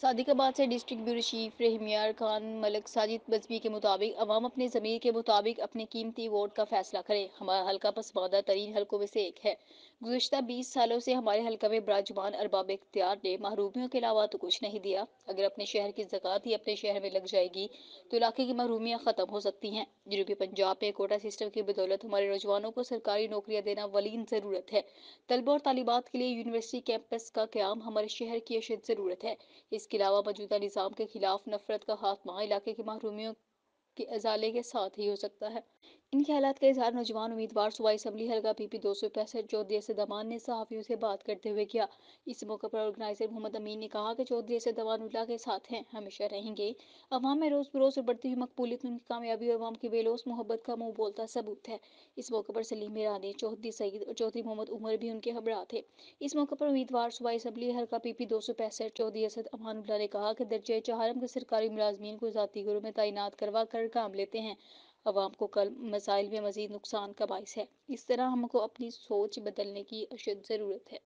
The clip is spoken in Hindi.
सादिकाबाद से district bureau chief Rahimyar Khan Malik Sajid बजबी के मुताबिक अवाम अपने ज़मीर के मुताबिक अपने कीमती वोट का फैसला करें हमारा हल्का पसमानदा तरीन हल्कों में से एक है गुजशत बीस सालों से हमारे हल्का में बराजमान अरबाब इख्तियार ने महरूमियों के अलावा तो कुछ नहीं दिया अगर अपने शहर की जक़ात ही अपने शहर में लग जाएगी तो इलाके की महरूमियाँ ख़त्म हो सकती हैं जनूबी पंजाब में कोटा सिस्टम की बदौलत हमारे नौजवानों को सरकारी नौकरियाँ देना वलीन ज़रूरत है तलबा और तालिबात के लिए यूनिवर्सिटी कैंपस का क्याम हमारे शहर की अशद ज़रूरत है इस इसके अलावा मौजूदा निज़ाम के खिलाफ नफरत का खात्मा इलाके की महरूमियों के अजाले के साथ ही हो सकता है इन ख्यालात का इजहार नौजवान उम्मीदवार सूबाई असम्बली हलका पी पी दो सौ पैंसठ चौधरी असदामान ने सहाफ़ियों से बात करते हुए किया इस मौके पर ऑर्गेनाइजर मोहम्मद अमीन ने कहा कि चौधरी उल्ला के साथ हैं हमेशा रहेंगे अवाम में रोज़ बरोज़ और बढ़ती हुई मकबूलियत तो उनकी कामयाबी और अवाम की बेलोस मोहब्बत का मुँह बोलता सबूत है इस मौके पर सलीम मीरानी चौधरी सईद और चौधरी मोहम्मद उमर भी उनके हमरा थे इस मौके पर उम्मीदवार सूबाई असम्बली हलका पी पी दो सौ पैंसठ चौधरी असद अमान उल्ला ने कहा कि दर्जे चहारम के सरकारी मुलाजमीन को ज़ाती गुरु में तैनात करवा कर काम लेते हैं आवाम को कल मसाइल में मज़ीद नुकसान का बायस है इस तरह हमको अपनी सोच बदलने की अशद ज़रूरत है